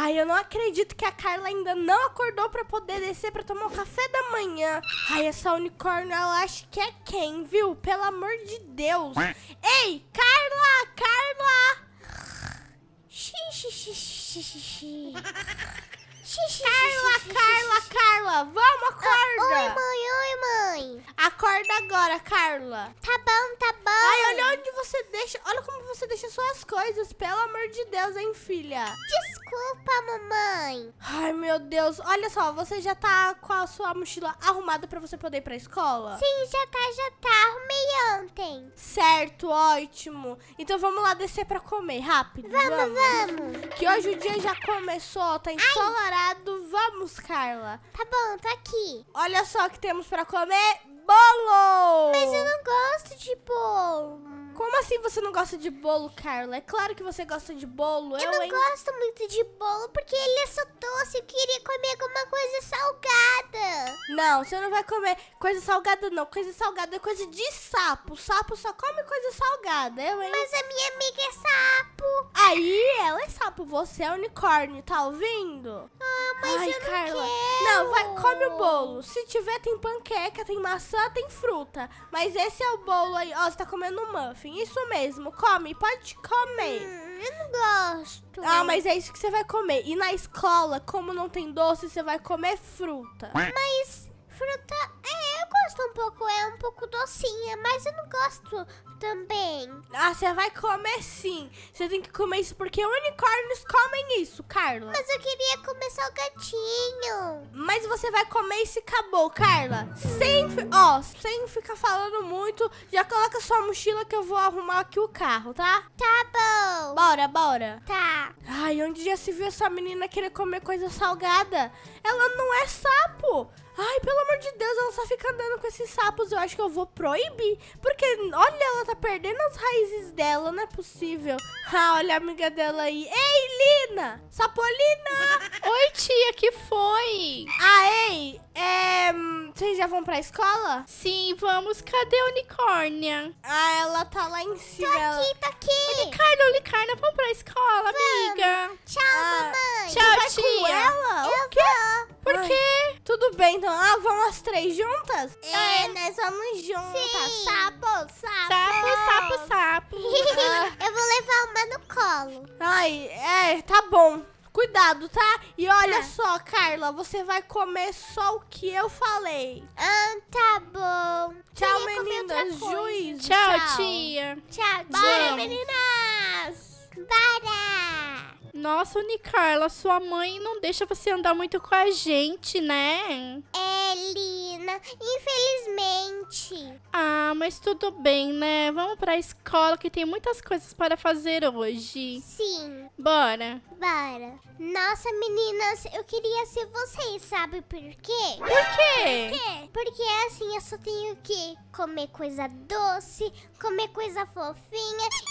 Ai, eu não acredito que a Carla ainda não acordou pra poder descer pra tomar o café da manhã. Ai, essa unicórnio, ela acha que é quem, viu? Pelo amor de Deus. Ei, Carla, Carla! Xixi, xixi, xixi, xixi. Xixi, Carla, xixi, Carla, xixi. Carla, vamos, ah, acorda. Ah, oi, mãe, oi, mãe. Acorda agora, Carla. Tá bom, tá bom. Ai, olha onde você deixa, olha como você deixa suas coisas, pelo amor de Deus, hein, filha. Desculpa, mamãe. Ai, meu Deus, olha só, você já tá com a sua mochila arrumada pra você poder ir pra escola? Sim, já tá, já tá, arrumei ontem. Certo, ótimo. Então vamos lá descer pra comer, rápido. Vamos, vamos. vamos. Que hoje o dia já começou, tá ensolarado preparado? Vamos, Carla. Tá bom, tá aqui. Olha só o que temos para comer. Bolo! Mas eu não gosto de bolo. Como assim você não gosta de bolo, Carla? É claro que você gosta de bolo. Eu, eu não gosto muito de bolo porque ele é só doce. Eu queria comer alguma coisa não, você não vai comer coisa salgada, não. Coisa salgada é coisa de sapo. Sapo só come coisa salgada, eu, hein? Mas a minha amiga é sapo. Aí, ela é sapo. Você é unicórnio, tá ouvindo? Ah, mas Ai, eu Carla. não Não, vai, come o bolo. Se tiver, tem panqueca, tem maçã, tem fruta. Mas esse é o bolo aí. Ó, você tá comendo um muffin. Isso mesmo, come. Pode comer. Hum. Eu não gosto. Ah, né? mas é isso que você vai comer. E na escola, como não tem doce, você vai comer fruta. Mas fruta, é, eu gosto um pouco, é um pouco docinha, mas eu não gosto também. Ah, você vai comer sim. Você tem que comer isso porque unicórnios comem isso, Carla. Mas eu queria comer o gatinho Mas você vai comer isso e acabou, Carla. Sem, ó, sem ficar falando muito, já coloca sua mochila que eu vou arrumar aqui o carro, tá? Tá bom. Bora, bora. Tá. Ai, onde já se viu essa menina querer comer coisa salgada? Ela não é sapo. Ai, pelo amor de Deus, ela só fica andando com esses sapos. Eu acho que eu vou proibir. Porque, olha, ela tá perdendo as raízes dela, não é possível. Ah, olha a amiga dela aí. Ei, Lina! Sapolina! Oi, tia, que foi? Ah, ei, é... Hum, vocês já vão pra escola? Sim, vamos. Cadê a unicórnia? Ah, ela tá lá em cima. Tô aqui, tô aqui. Unicarna, Unicarna, vamos pra escola, vamos. amiga. Tchau, ah, mamãe. Tchau, vai tia. com ela? Eu o quê? Vou. Por Ai. quê? Tudo bem, então. Ah, vão as três juntas? É, é. nós vamos juntas. Sim. Sapo, sapo. sapo sapo, sapo. Eu vou levar uma no colo. Ai, é, tá bom. Cuidado, tá? E olha tá. só, Carla, você vai comer só o que eu falei. Ah, tá bom. Tchau, meninas. Juízo. Tchau, Tchau, tia. Tchau, tia. Bora, meninas. Bora. Nossa, Unicarla, sua mãe não deixa você andar muito com a gente, né? É, Infelizmente. Ah, mas tudo bem, né? Vamos pra escola que tem muitas coisas para fazer hoje. Sim. Bora. Bora. Nossa, meninas, eu queria ser vocês, sabe por quê? Por quê? Por quê? Porque assim, eu só tenho que comer coisa doce, comer coisa fofinha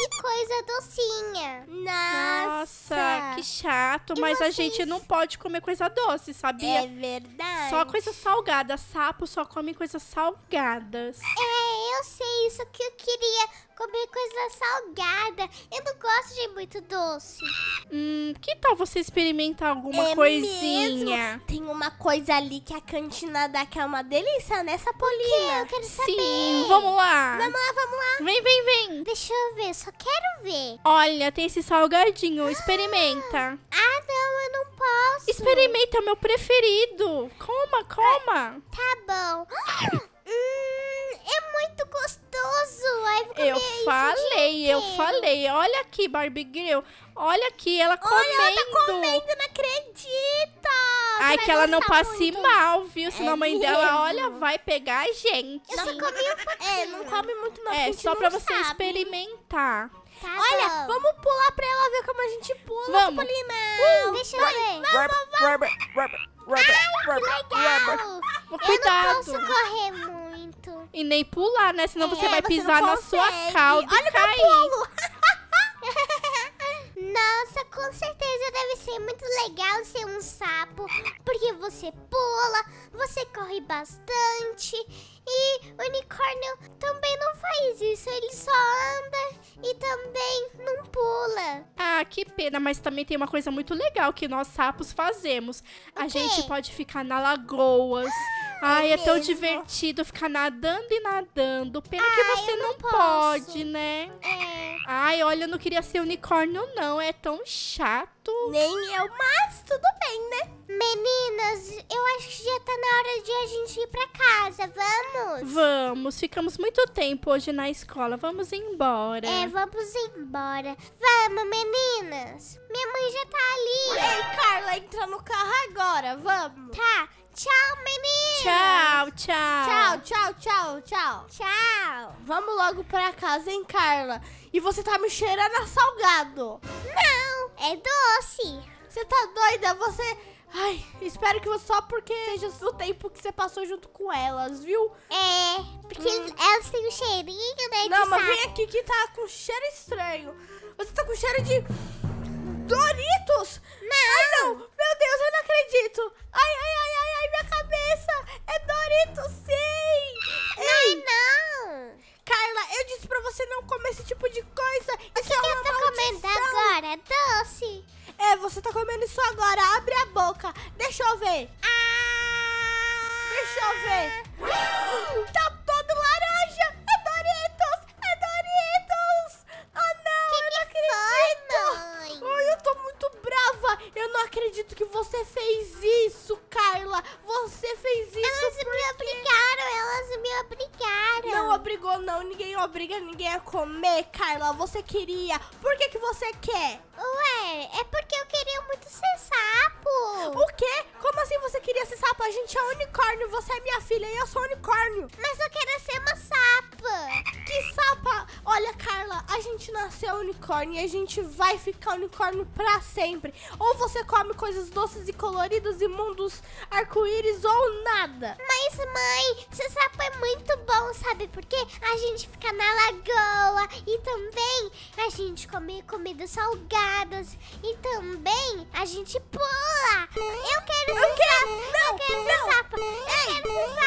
e coisa docinha. Nossa, Nossa que chato, e mas vocês? a gente não pode comer coisa doce, sabia? É verdade. Só coisa salgada, sabe? sapo só come coisas salgadas. É, eu sei, isso que eu queria comer coisa salgada. Eu não gosto de muito doce. Hum, que tal você experimentar alguma é coisinha? Mesmo? Tem uma coisa ali que a cantina dá que é uma delícia, né, Sapolina? Eu quero saber. Sim, vamos lá. Vamos lá, vamos lá. Vem, vem, vem. Deixa eu ver, só quero ver. Olha, tem esse salgadinho, experimenta. Ah, ah não, eu não posso. Experimenta, é o meu preferido. Coma, coma. Ah, tá bom. hum é muito gostoso. Ai, comer eu isso falei, eu falei. Olha aqui, Barbie Girl. Olha aqui, ela comendo. Olha, ela tá comendo, não acredita. Ai, que ela não passe muito. mal, viu? Senão é a mãe mesmo. dela, olha, vai pegar a gente. Eu só comi um pouquinho. É, não come muito não, É, só pra você sabe. experimentar. Tá olha, bom. vamos pular pra ela ver como a gente pula. Vamos. Pulimão. Uh, Deixa eu ver. Vamos, vamos. Ai, ah, que legal. Cuidado. Eu não posso correr muito muito. E nem pular, né? Senão é, você vai você pisar na sua calda Olha e cair. Meu pulo. Nossa, com certeza deve ser muito legal ser um sapo, porque você pula, você corre bastante e o unicórnio também não faz isso, ele só anda e também não pula. Ah, que pena, mas também tem uma coisa muito legal que nós sapos fazemos. O a quê? gente pode ficar na lagoas. Ai, é, é tão divertido ficar nadando e nadando. Pena Ai, que ah, você não, não pode, né? É. Ai, olha, eu não queria ser unicórnio, não. É tão chato. Nem eu, mas tudo bem, né? Meninas, eu acho que já tá na hora de a gente ir pra casa. Vamos? Vamos. Ficamos muito tempo hoje na escola. Vamos embora. É, vamos embora. Vamos, meninas. Minha mãe já tá ali. Ei, Carla, entra no carro agora. Vamos. Tá. Tchau, meninas! Tchau, tchau! Tchau, tchau, tchau, tchau! Tchau! Vamos logo pra casa, hein, Carla? E você tá me cheirando a salgado! Não, é doce! Você tá doida? Você... Ai, espero que você só porque seja o tempo que você passou junto com elas, viu? É, porque hum. elas têm um cheirinho, né, Não, mas vem aqui que tá com cheiro estranho. Você tá com cheiro de... Doritos! Não! Ai, não! Meu Deus, eu não acredito! Ai, ai, ai, ai! Ai, minha cabeça! É Doritos, sim! Ei. Não, não! Carla, eu disse pra você não comer esse tipo de coisa! O isso que é que eu tô maldição. comendo agora? É doce! É, você tá comendo isso agora! Abre a boca! Deixa eu ver! Ah. Deixa eu ver! Tá todo laranja! É Doritos! É Doritos! Ah, não! Que eu que não acredito! Foi, mãe? Ai, eu tô muito brava! Eu não acredito que você fez isso, Carla, você fez isso Elas porque... me obrigaram, elas me obrigaram. Não obrigou, não. Ninguém obriga ninguém a comer, Carla. Você queria. Por que, que você quer? Ué, é porque eu queria muito ser sapo. O quê? Como assim você queria ser sapo? A gente é unicórnio, você é minha filha e eu sou unicórnio. Mas eu quero ser uma sapa. Que sapa? Olha, Carla, a gente nasceu unicórnio e a gente vai ficar unicórnio pra sempre. Ou você come coisas doces e coloridas e mundos arco-íris ou nada. Mas, mãe, seu sapo é muito bom, sabe? Porque a gente fica na lagoa e também a gente come comidas salgadas e também a gente pula. Eu quero ser Eu quero, eu quero não. Ei,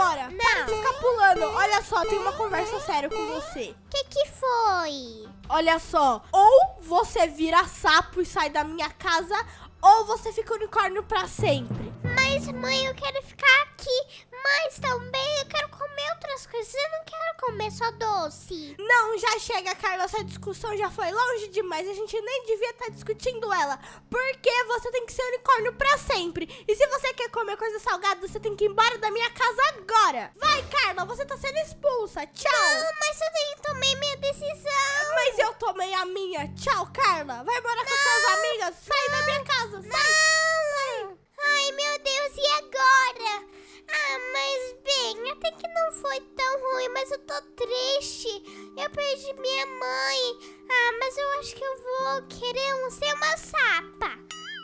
agora. Não. Para de ficar pulando. Olha só, tem uma conversa séria com você. Que que foi? Olha só, ou você vira sapo e sai da minha casa, ou você fica unicórnio para sempre. Mas mãe, eu quero ficar aqui mas também eu quero comer outras coisas, eu não quero comer só doce. Não, já chega, Carla, essa discussão já foi longe demais, a gente nem devia estar tá discutindo ela. Porque você tem que ser unicórnio pra sempre. E se você quer comer coisa salgada, você tem que ir embora da minha casa agora. Vai, Carla, você tá sendo expulsa, tchau. Não, mas eu tenho, tomei minha decisão. Mas eu tomei a minha, tchau, Carla. Vai embora com suas amigas, sai não, da minha casa, sai. Não. até que não foi tão ruim, mas eu tô triste. Eu perdi minha mãe. Ah, mas eu acho que eu vou querer um, ser uma sapa.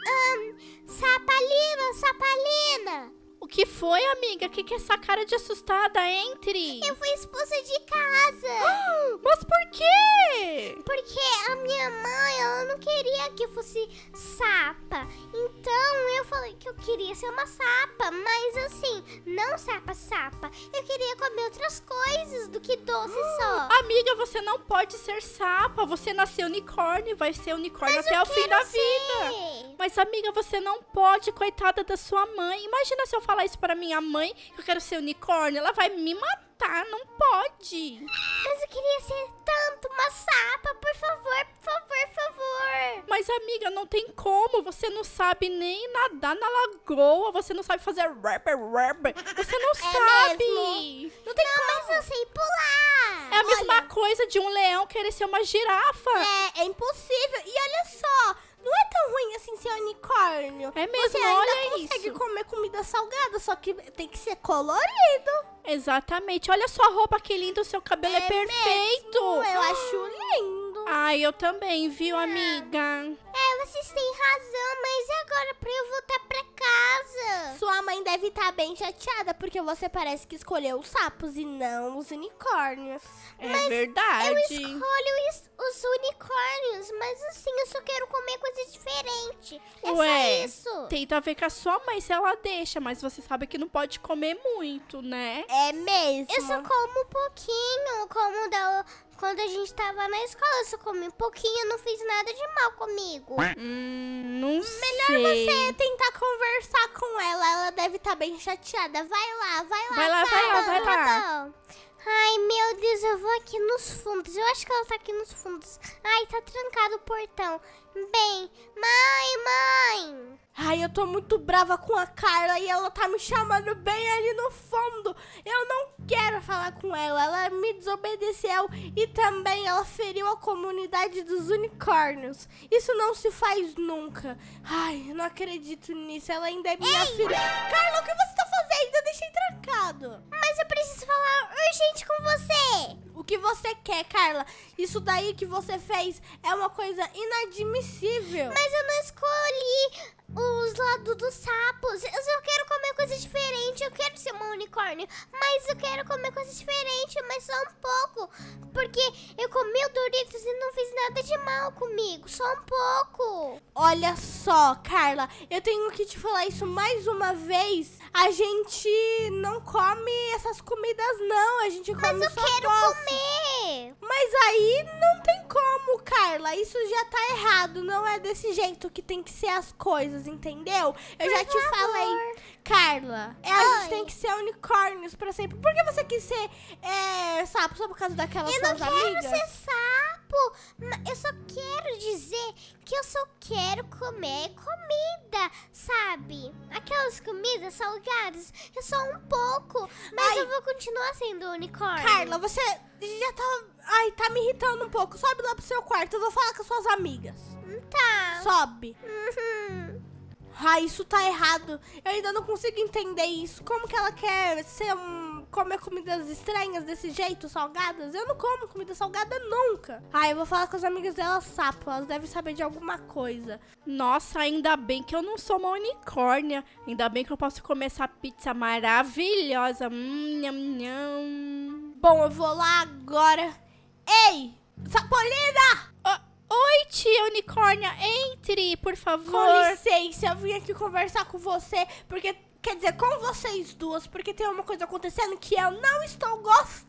Um, sapalina, sapalina. O que foi, amiga? O que, que é essa cara de assustada? Entre! Eu fui expulsa de casa! Ah, mas por quê? Porque a minha mãe, ela não queria que eu fosse sapa. Então eu falei que eu queria ser uma sapa, mas assim, não sapa, sapa. Eu queria comer outras coisas do que doce ah, só. Amiga, você não pode ser sapa. Você nasceu unicórnio, vai ser unicórnio mas até o fim da ser. vida. Mas amiga, você não pode, coitada da sua mãe. Imagina se eu falar falar isso pra minha mãe, que eu quero ser unicórnio. Ela vai me matar, não pode. Mas eu queria ser tanto uma sapa, por favor, por favor, por favor. Mas, amiga, não tem como. Você não sabe nem nadar na lagoa, você não sabe fazer rap, Você não é sabe. Mesmo? Não tem não, como. mas eu sei pular. É a olha. mesma coisa de um leão querer ser uma girafa. É, é impossível. E olha só, não é tão ruim assim ser unicórnio. É mesmo, Você isso. Você consegue comer comida salgada, só que tem que ser colorido. Exatamente. Olha sua roupa, que lindo. Seu cabelo é, é perfeito. Mesmo, eu acho lindo. Ai, eu também, viu, é. amiga? É vocês têm razão, mas agora pra eu voltar pra casa? Sua mãe deve estar tá bem chateada, porque você parece que escolheu os sapos e não os unicórnios. É mas verdade. Eu escolho os unicórnios, mas assim, eu só quero comer coisa diferente. É Ué, só isso. Tenta ver com a sua mãe se ela deixa, mas você sabe que não pode comer muito, né? É mesmo. Eu só como um pouquinho, como da quando a gente tava na escola, eu comi um pouquinho, não fiz nada de mal comigo. Hum, não Melhor sei. Melhor você tentar conversar com ela, ela deve estar tá bem chateada. Vai lá, vai lá. Vai lá, vai lá, vai lá. Ai, meu Deus, eu vou aqui nos fundos. Eu acho que ela tá aqui nos fundos. Ai, tá trancado o portão. Bem, mãe, mãe! Ai, eu tô muito brava com a Carla e ela tá me chamando bem ali no fundo. Eu não quero falar com ela. Ela me desobedeceu e também ela feriu a comunidade dos unicórnios. Isso não se faz nunca. Ai, eu não acredito nisso. Ela ainda é minha Ei! filha. Carla, o que você tá fazendo? Eu deixei trancado. Mas eu preciso falar urgente com você o que você quer, Carla. Isso daí que você fez é uma coisa inadmissível. Mas eu não escolhi os lados dos sapos. Eu só quero comer coisa diferente. Eu quero ser uma unicórnio. Mas eu quero comer coisa diferente, mas só um pouco. Porque eu comi o Doritos e não fiz nada de mal comigo. Só um pouco. Olha só, Carla. Eu tenho que te falar isso mais uma vez a gente não come essas comidas, não. A gente come Mas eu quero doce. comer! Mas aí não tem como, Carla. Isso já tá errado. Não é desse jeito que tem que ser as coisas, entendeu? Eu Por já te falei Carla. É, a gente tem que ser unicórnios pra sempre. Por que você quis ser é, sapo? Só por causa daquelas eu suas amigas? Eu não quero ser sapo. Eu só quero dizer que eu só quero comer comida, sabe? Aquelas comidas salgadas. Eu só um pouco. Mas Ai. eu vou continuar sendo unicórnio. Carla, você já tá... Ai, tá me irritando um pouco. Sobe lá pro seu quarto. Eu vou falar com suas amigas. Tá. Sobe. Uhum. Ah, isso tá errado. Eu ainda não consigo entender isso. Como que ela quer ser um. comer comidas estranhas desse jeito, salgadas? Eu não como comida salgada nunca. Ah, eu vou falar com as amigas dela sapo. Elas devem saber de alguma coisa. Nossa, ainda bem que eu não sou uma unicórnia. Ainda bem que eu posso comer essa pizza maravilhosa. Hum, nham, nham. Bom, eu vou lá agora. Ei! Sapolina! Oh. Oi, tia unicórnia, entre, por favor. Com licença, eu vim aqui conversar com você, porque. Quer dizer, com vocês duas, porque tem uma coisa acontecendo que eu não estou gostando.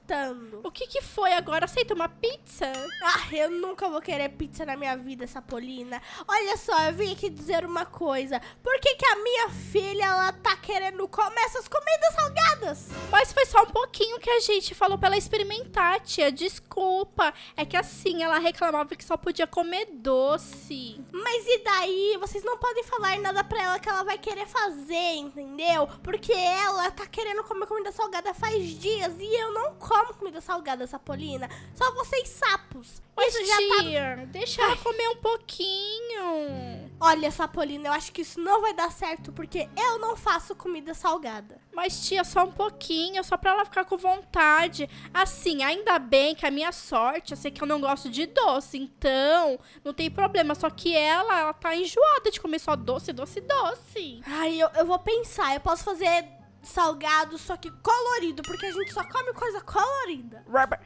O que que foi agora? Aceita uma pizza? Ah, eu nunca vou querer pizza na minha vida, Sapolina. Olha só, eu vim aqui dizer uma coisa. Por que que a minha filha, ela tá querendo comer essas comidas salgadas? Mas foi só um pouquinho que a gente falou pra ela experimentar, tia. Desculpa. É que assim, ela reclamava que só podia comer doce. Mas e daí? Vocês não podem falar nada pra ela que ela vai querer fazer, entendeu? Porque ela tá querendo comer comida salgada faz dias e eu não como amo comida salgada, Sapolina. Só vocês sapos. Mas, isso já tá tia, tá... deixa ela comer um pouquinho. Olha, Sapolina, eu acho que isso não vai dar certo, porque eu não faço comida salgada. Mas, tia, só um pouquinho, só pra ela ficar com vontade. Assim, ainda bem que a minha sorte, eu sei que eu não gosto de doce, então não tem problema. Só que ela, ela tá enjoada de comer só doce, doce, doce. Ai, eu, eu vou pensar, eu posso fazer salgado, só que colorido, porque a gente só come coisa colorida. Robert,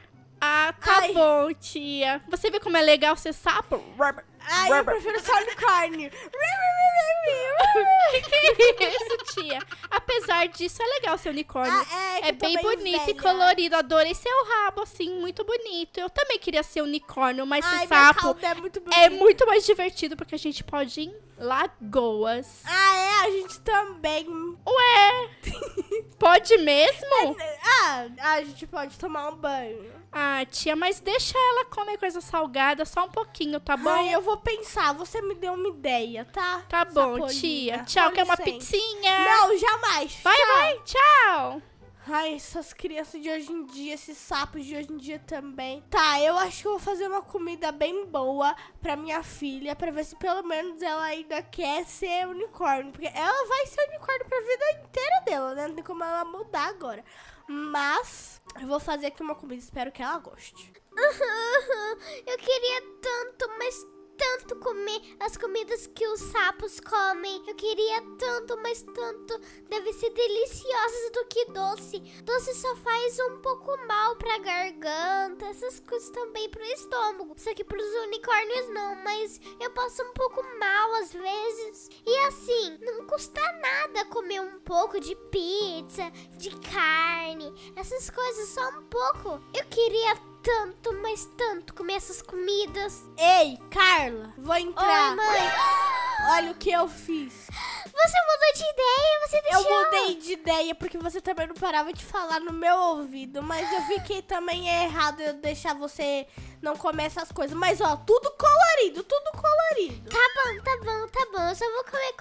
ah, tá Ai. bom, tia. Você vê como é legal ser sapo? Ai, eu prefiro só unicórnio. que que é isso, tia? Apesar disso, é legal ser unicórnio. Ah, é, é bem bonito velha. e colorido. Adorei seu rabo, assim, muito bonito. Eu também queria ser unicórnio, mas Ai, ser sapo é muito, é muito, mais divertido, porque a gente pode ir em lagoas. Ah, é? A gente também. Ué! pode mesmo? É, né? ah, a gente pode tomar um banho. Ah, tia, mas deixa ela comer coisa salgada só um pouquinho, tá bom? Ai, eu vou pensar. Você me deu uma ideia, tá? Tá bom, Sapolinha. tia. Tchau, quer uma pizzinha? Não, jamais. Vai, tchau. vai, tchau. Ai, essas crianças de hoje em dia, esses sapos de hoje em dia também. Tá, eu acho que eu vou fazer uma comida bem boa pra minha filha, pra ver se pelo menos ela ainda quer ser unicórnio. Porque ela vai ser unicórnio pra vida inteira dela, né? Não tem como ela mudar agora. Mas eu vou fazer aqui uma comida, espero que ela goste. Uhum, uhum. eu queria tanto, mas tanto comer as comidas que os sapos comem. Eu queria tanto, mas tanto. Deve ser deliciosas do que doce. Doce só faz um pouco mal pra garganta, essas coisas também pro estômago. Só que pros unicórnios não, mas eu passo um pouco mal às vezes. E assim, não custa nada comer um pouco de pizza, de carne, essas coisas só um pouco. Eu queria tanto, mas tanto comer essas comidas. Ei, Carla, vou entrar. Oi, mãe. Olha o que eu fiz. Você mudou de ideia, você deixou... Eu mudei de ideia porque você também não parava de falar no meu ouvido, mas eu vi que também é errado eu deixar você não come essas coisas. Mas, ó, tudo colorido, tudo colorido. Tá bom, tá bom, tá bom. Eu só vou comer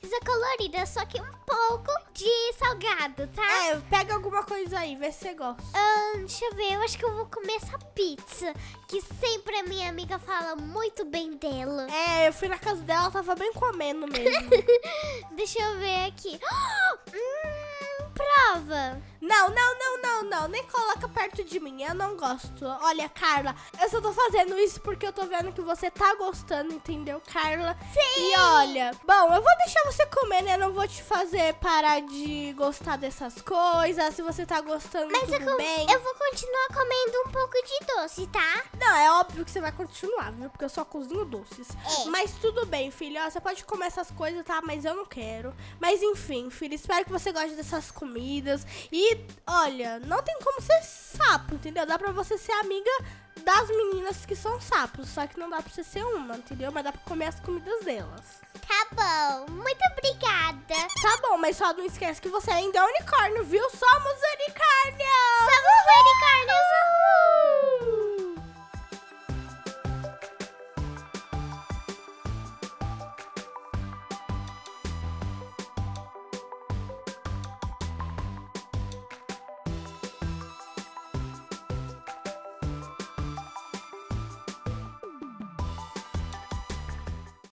coisa colorida, só que um pouco de salgado, tá? É, pega alguma coisa aí, vê se você gosta. Ah, deixa eu ver, eu acho que eu vou comer essa pizza, que sempre a minha amiga fala muito bem dela. É, eu fui na casa dela, tava bem comendo mesmo. deixa eu ver aqui. Hum, prova. Não, não, não, não, não. Nem coloca perto de mim. Eu não gosto. Olha, Carla, eu só tô fazendo isso porque eu tô vendo que você tá gostando, entendeu, Carla? Sim. E olha, bom, eu vou deixar você comer, né? Eu não vou te fazer parar de gostar dessas coisas. Se você tá gostando, Mas tudo eu bem. Eu vou continuar comendo um pouco de doce, tá? Não, é óbvio que você vai continuar, viu? Porque eu só cozinho doces. É. Mas tudo bem, filho. Ó, você pode comer essas coisas, tá? Mas eu não quero. Mas enfim, filho, espero que você goste dessas comidas. E olha, não tem como ser sapo, entendeu? Dá pra você ser amiga das meninas que são sapos, só que não dá pra você ser uma, entendeu? Mas dá pra comer as comidas delas. Tá bom, muito obrigada. Tá bom, mas só não esquece que você ainda é unicórnio, viu? Somos unicórnios. Somos unicórnios!